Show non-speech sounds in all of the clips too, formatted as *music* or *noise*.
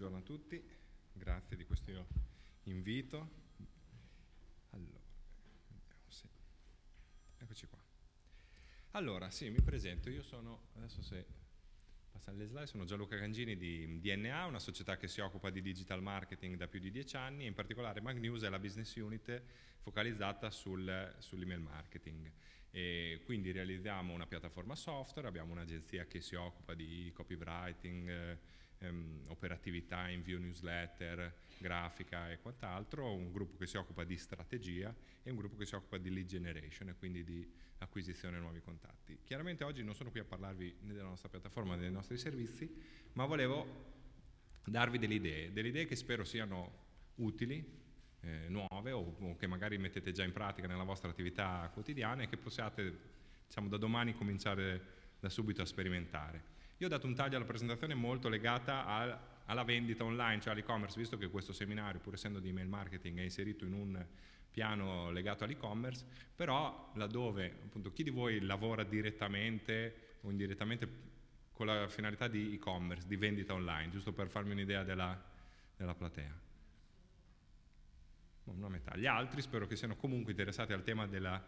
buongiorno a tutti, grazie di questo invito. Allora, se... Eccoci qua. Allora, sì, mi presento, io sono, adesso se passano le slide, sono Gianluca Gangini di DNA, una società che si occupa di digital marketing da più di dieci anni, in particolare Magnews è la business unit focalizzata sul, sull'email marketing. E quindi realizziamo una piattaforma software, abbiamo un'agenzia che si occupa di copywriting, eh, ehm, operatività, invio newsletter, grafica e quant'altro, un gruppo che si occupa di strategia e un gruppo che si occupa di lead generation e quindi di acquisizione di nuovi contatti. Chiaramente oggi non sono qui a parlarvi né della nostra piattaforma né dei nostri servizi, ma volevo darvi delle idee, delle idee che spero siano utili eh, nuove o, o, che magari mettete già in pratica nella vostra attività quotidiana e che possiate diciamo, da domani cominciare da subito a sperimentare. Io ho dato un taglio alla presentazione molto legata al, alla vendita online, cioè all'e-commerce, visto che questo seminario, pur essendo di email marketing, è inserito in un piano legato all'e-commerce, però laddove appunto chi di voi lavora direttamente o indirettamente con la finalità di e-commerce, di vendita online, giusto per farmi un'idea della, della platea una metà. Gli altri spero che siano comunque interessati al tema della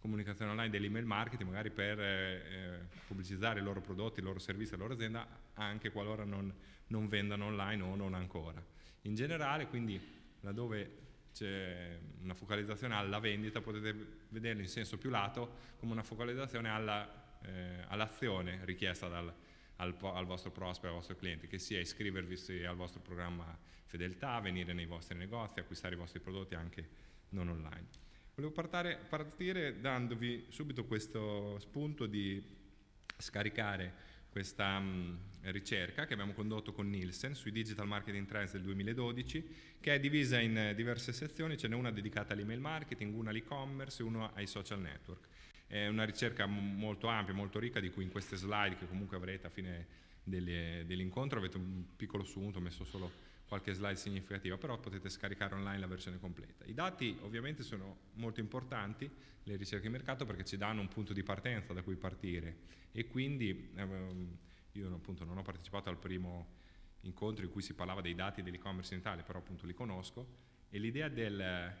comunicazione online, dell'email marketing, magari per eh, eh, pubblicizzare i loro prodotti, i loro servizi, la loro azienda, anche qualora non, non vendano online o non ancora. In generale, quindi, laddove c'è una focalizzazione alla vendita, potete vederlo in senso più lato come una focalizzazione all'azione alla, eh, all richiesta dal, al, al vostro prospero, al vostro cliente, che sia iscrivervi al vostro programma fedeltà, venire nei vostri negozi, acquistare i vostri prodotti anche non online. Volevo partare, partire dandovi subito questo spunto di scaricare questa mh, mm, ricerca che abbiamo condotto con Nielsen sui digital marketing trends del 2012, che è divisa in diverse sezioni, ce n'è una dedicata all'email marketing, una all'e-commerce e una ai social network. È una ricerca molto ampia, molto ricca, di cui in queste slide che comunque avrete a fine dell'incontro avete un piccolo sunto, ho messo solo qualche slide significativa, però potete scaricare online la versione completa. I dati ovviamente sono molto importanti, le ricerche di mercato, perché ci danno un punto di partenza da cui partire e quindi ehm, io appunto non ho partecipato al primo incontro in cui si parlava dei dati dell'e-commerce in Italia, però appunto li conosco e l'idea del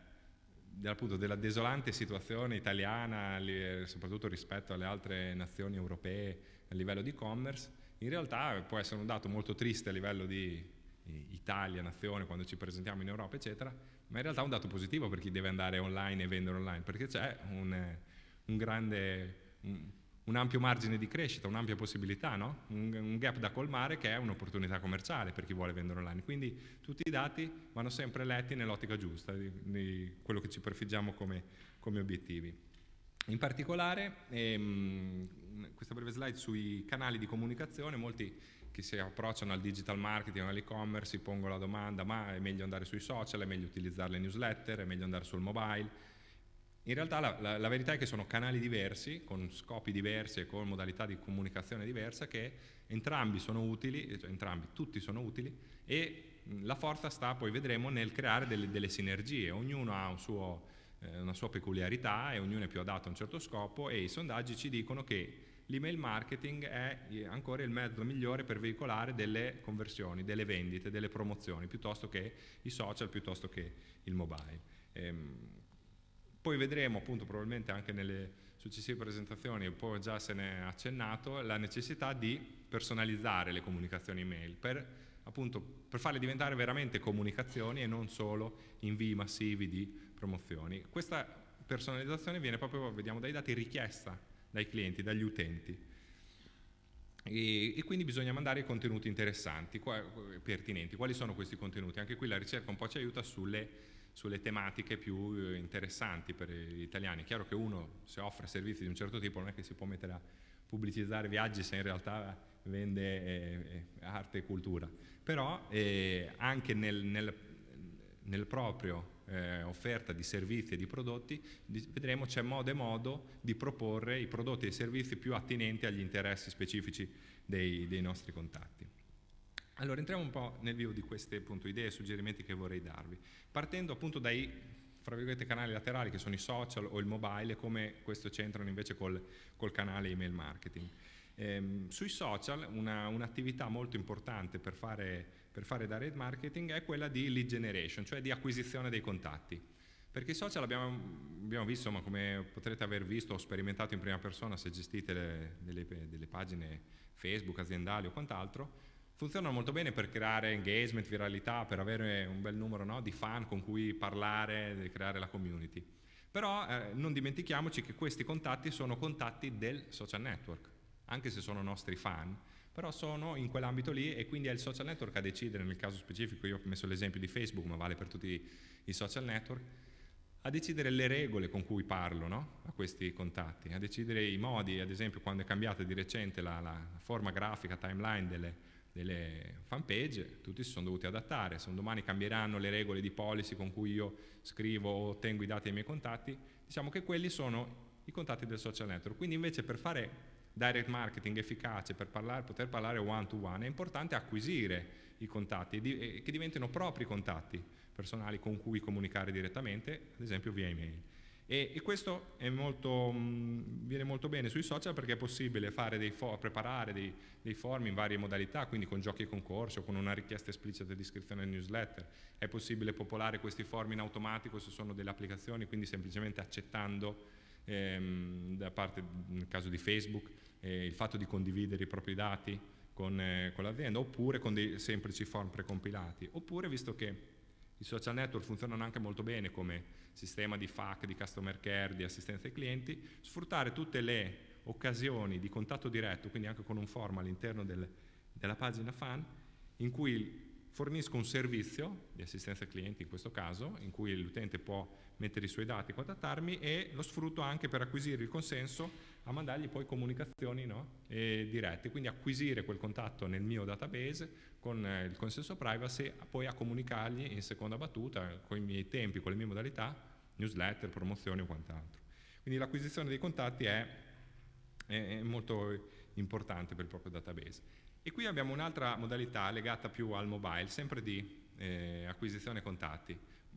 appunto, della desolante situazione italiana, eh, soprattutto rispetto alle altre nazioni europee a livello di e-commerce, in realtà può essere un dato molto triste a livello di Italia, nazione, quando ci presentiamo in Europa, eccetera, ma in realtà è un dato positivo per chi deve andare online e vendere online, perché c'è un, eh, un grande un ampio margine di crescita, un'ampia possibilità, no? un, un, gap da colmare che è un'opportunità commerciale per chi vuole vendere online. Quindi tutti i dati vanno sempre letti nell'ottica giusta di, di quello che ci prefiggiamo come, come obiettivi. In particolare ehm, questa breve slide sui canali di comunicazione, molti che si approcciano al digital marketing, all'e-commerce si pongono la domanda ma è meglio andare sui social, è meglio utilizzare le newsletter, è meglio andare sul mobile, in realtà la, la, la, verità è che sono canali diversi, con scopi diversi e con modalità di comunicazione diversa, che entrambi sono utili, eh, cioè entrambi, tutti sono utili, e la forza sta, poi vedremo, nel creare delle, delle sinergie. Ognuno ha un suo, eh, una sua peculiarità e ognuno è più adatto a un certo scopo e i sondaggi ci dicono che l'email marketing è eh, ancora il metodo migliore per veicolare delle conversioni, delle vendite, delle promozioni, piuttosto che i social, piuttosto che il mobile. Ehm, poi vedremo appunto probabilmente anche nelle successive presentazioni, un po' già se ne è accennato, la necessità di personalizzare le comunicazioni email per appunto per farle diventare veramente comunicazioni e non solo invii massivi di promozioni. Questa personalizzazione viene proprio, vediamo dai dati, richiesta dai clienti, dagli utenti. E, e quindi bisogna mandare contenuti interessanti, qua, pertinenti. Quali sono questi contenuti? Anche qui la ricerca un po' ci aiuta sulle sulle tematiche più eh, interessanti per gli italiani. È chiaro che uno se offre servizi di un certo tipo non è che si può mettere a pubblicizzare viaggi se in realtà vende eh, arte e cultura, però eh, anche nel, nel, nel proprio eh, offerta di servizi e di prodotti, di, vedremo c'è modo e modo di proporre i prodotti e i servizi più attinenti agli interessi specifici dei, dei nostri contatti. Allora, entriamo un po' nel vivo di queste appunto, idee e suggerimenti che vorrei darvi, partendo appunto dai canali laterali che sono i social o il mobile, come questo c'entrano invece col, col canale email marketing. Ehm, sui social una, un'attività molto importante per fare, per fare da red marketing è quella di lead generation, cioè di acquisizione dei contatti. Perché i social abbiamo, abbiamo visto, ma come potrete aver visto o sperimentato in prima persona se gestite le, delle, delle pagine Facebook aziendali o quant'altro, funzionano molto bene per creare engagement, viralità, per avere un bel numero no, di fan con cui parlare, creare la community. Però eh, non dimentichiamoci che questi contatti sono contatti del social network, anche se sono nostri fan, però sono in quell'ambito lì e quindi è il social network a decidere, nel caso specifico io ho messo l'esempio di Facebook, ma vale per tutti i social network, a decidere le regole con cui parlo no? a questi contatti, a decidere i modi, ad esempio quando è cambiata di recente la, la forma grafica, timeline delle, delle fanpage, tutti si sono dovuti adattare, se un domani cambieranno le regole di policy con cui io scrivo o tengo i dati ai miei contatti, diciamo che quelli sono i contatti del social network. Quindi invece per fare direct marketing efficace, per parlare, poter parlare one to one, è importante acquisire i contatti e che diventino propri contatti personali con cui comunicare direttamente, ad esempio via email. E, e questo molto, mm, viene molto bene sui social perché è possibile dei preparare dei, dei, form in varie modalità, quindi con giochi e concorso, con una richiesta esplicita di iscrizione al newsletter. È possibile popolare questi form in automatico se sono delle applicazioni, quindi semplicemente accettando ehm, da parte, nel caso di Facebook, eh, il fatto di condividere i propri dati con, eh, con l'azienda, oppure con dei semplici form precompilati, oppure visto che i social network funzionano anche molto bene come sistema di FAC, di customer care, di assistenza ai clienti, sfruttare tutte le occasioni di contatto diretto, quindi anche con un form all'interno del, della pagina fan, in cui fornisco un servizio di assistenza clienti in questo caso, in cui l'utente può mettere i suoi dati, contattarmi e lo sfrutto anche per acquisire il consenso a mandargli poi comunicazioni no? eh, dirette, quindi acquisire quel contatto nel mio database con eh, il consenso privacy, poi a comunicargli in seconda battuta con i miei tempi, con le mie modalità, newsletter, promozioni o quant'altro. Quindi l'acquisizione dei contatti è, è molto importante per il proprio database. E qui abbiamo un'altra modalità legata più al mobile, sempre di eh, acquisizione contatti.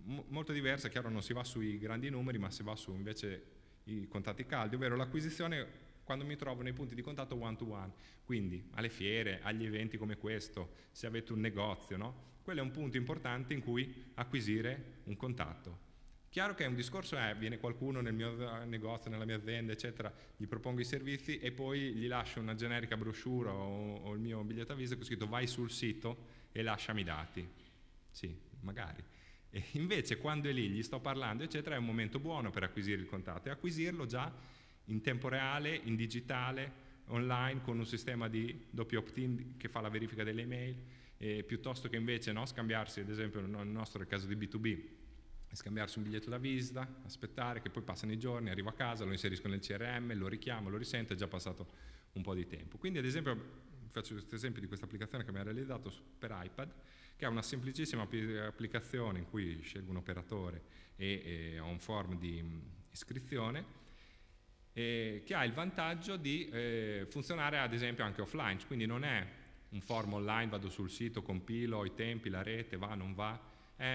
M molto diversa, chiaro non si va sui grandi numeri, ma si va su invece i contatti caldi, ovvero l'acquisizione quando mi trovo nei punti di contatto one to one, quindi alle fiere, agli eventi come questo, se avete un negozio, no? Quello è un punto importante in cui acquisire un contatto. Chiaro che un discorso è, eh, viene qualcuno nel mio negozio, nella mia azienda, eccetera, gli propongo i servizi e poi gli lascio una generica brochure o, o il mio biglietto a visita con scritto vai sul sito e lasciami i dati. Sì, magari. E invece quando è lì, gli sto parlando, eccetera, è un momento buono per acquisire il contatto e acquisirlo già in tempo reale, in digitale, online, con un sistema di doppio opt-in che fa la verifica delle email, eh, piuttosto che invece no, scambiarsi, ad esempio nel nostro caso di B2B, scambiarsi un biglietto da visita, aspettare che poi passano i giorni, arrivo a casa, lo inserisco nel CRM, lo richiamo, lo risento, è già passato un po' di tempo. Quindi ad esempio faccio questo esempio di questa applicazione che mi ha realizzato per iPad, che è una semplicissima applicazione in cui scelgo un operatore e, e ho un form di mm, iscrizione, eh, che ha il vantaggio di eh, funzionare ad esempio anche offline, quindi non è un form online, vado sul sito, compilo i tempi, la rete, va, non va, eh,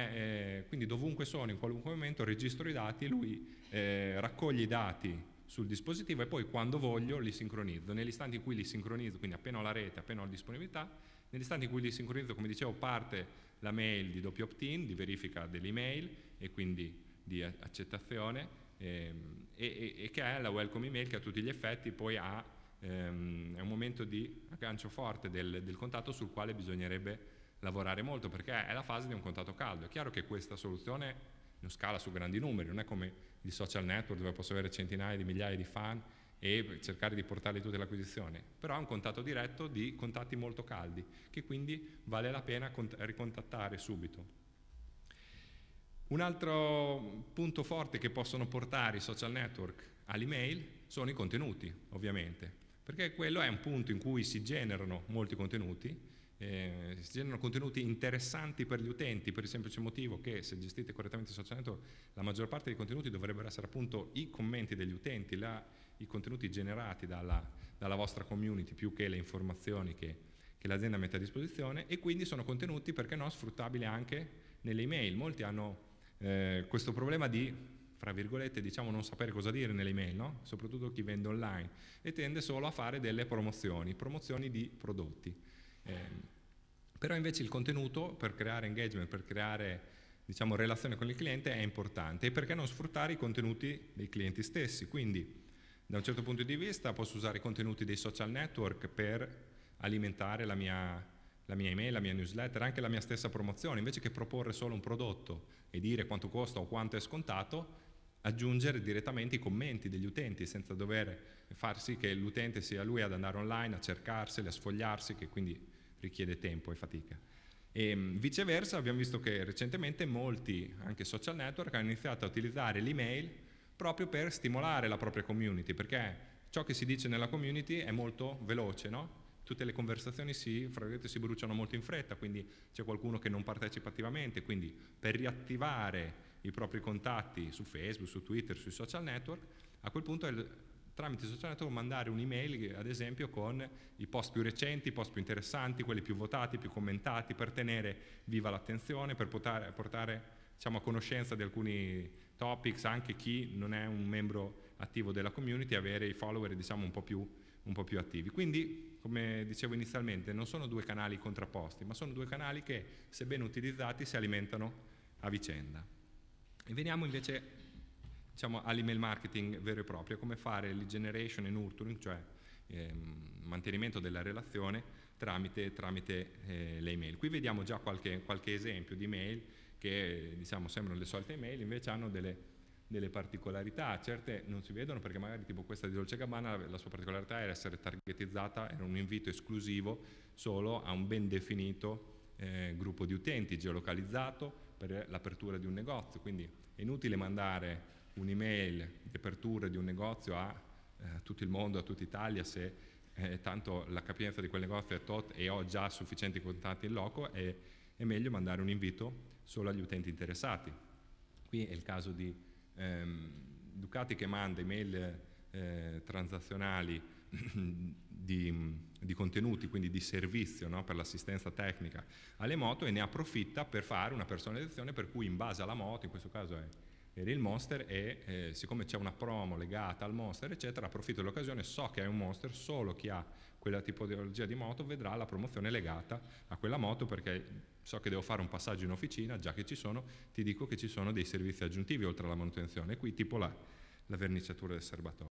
eh, quindi dovunque sono, in qualunque momento, registro i dati, lui eh, raccoglie i dati sul dispositivo e poi quando voglio li sincronizzo. Nell'istante in cui li sincronizzo, quindi appena ho la rete, appena ho la disponibilità, nell'istante in cui li sincronizzo, come dicevo, parte la mail di doppio opt-in, di verifica dell'email e quindi di accettazione ehm, e, e, che è la welcome email che a tutti gli effetti poi ha, ehm, è un momento di aggancio forte del, del contatto sul quale bisognerebbe lavorare molto perché è la fase di un contatto caldo. È chiaro che questa soluzione non scala su grandi numeri, non è come il social network dove posso avere centinaia di migliaia di fan e cercare di portarli tutti all'acquisizione, però è un contatto diretto di contatti molto caldi, che quindi vale la pena ricontattare subito. Un altro punto forte che possono portare i social network all'email sono i contenuti, ovviamente, perché quello è un punto in cui si generano molti contenuti eh, si generano contenuti interessanti per gli utenti per il semplice motivo che se gestite correttamente il social network la maggior parte dei contenuti dovrebbero essere appunto i commenti degli utenti, la, i contenuti generati dalla, dalla, vostra community più che le informazioni che, che l'azienda mette a disposizione e quindi sono contenuti, perché no, sfruttabili anche nelle email. Molti hanno eh, questo problema di fra virgolette, diciamo non sapere cosa dire nelle email, no? soprattutto chi vende online, e tende solo a fare delle promozioni, promozioni di prodotti. Ehm, però invece il contenuto per creare engagement, per creare diciamo, relazione con il cliente è importante e perché non sfruttare i contenuti dei clienti stessi. Quindi da un certo punto di vista posso usare i contenuti dei social network per alimentare la mia, la mia email, la mia newsletter, anche la mia stessa promozione. Invece che proporre solo un prodotto e dire quanto costa o quanto è scontato, aggiungere direttamente i commenti degli utenti senza dover far sì che l'utente sia lui ad andare online, a cercarseli, a sfogliarsi, che quindi richiede tempo e fatica. E mm, viceversa abbiamo visto che recentemente molti, anche social network, hanno iniziato a utilizzare l'email proprio per stimolare la propria community, perché ciò che si dice nella community è molto veloce, no? tutte le conversazioni si, si, bruciano molto in fretta, quindi c'è qualcuno che non partecipa attivamente, quindi per riattivare i propri contatti su Facebook, su Twitter, sui social network, a quel punto è tramite Social Network mandare un'email, ad esempio, con i post più recenti, i post più interessanti, quelli più votati, più commentati, per tenere viva l'attenzione, per portare, portare diciamo, a conoscenza di alcuni topics, anche chi non è un membro attivo della community, avere i follower diciamo, un, po più, un po' più attivi. Quindi, come dicevo inizialmente, non sono due canali contrapposti, ma sono due canali che, se ben utilizzati, si alimentano a vicenda. E veniamo invece diciamo, all'email marketing vero e proprio, come fare lead generation e nurturing, cioè ehm, mantenimento della relazione tramite, tramite eh, le email. Qui vediamo già qualche, qualche esempio di email che diciamo, sembrano le solite email, invece hanno delle delle particolarità, certe non si vedono perché magari tipo questa di Dolce Gabbana la sua particolarità era essere targetizzata, era un invito esclusivo solo a un ben definito eh, gruppo di utenti geolocalizzato per l'apertura di un negozio, quindi è inutile mandare un'email di apertura di un negozio a eh, tutto il mondo, a tutta Italia, se eh, tanto la capienza di quel negozio è tot e ho già sufficienti contatti in loco, è, è meglio mandare un invito solo agli utenti interessati. Qui è il caso di ehm, Ducati che manda email eh, transazionali *clears throat* di, di, contenuti, quindi di servizio no, per l'assistenza tecnica alle moto e ne approfitta per fare una personalizzazione per cui in base alla moto, in questo caso è vedi il monster e eh, siccome c'è una promo legata al monster eccetera approfitto dell'occasione so che è un monster solo chi ha quella tipologia di moto vedrà la promozione legata a quella moto perché so che devo fare un passaggio in officina già che ci sono ti dico che ci sono dei servizi aggiuntivi oltre alla manutenzione qui tipo la, la verniciatura del serbatoio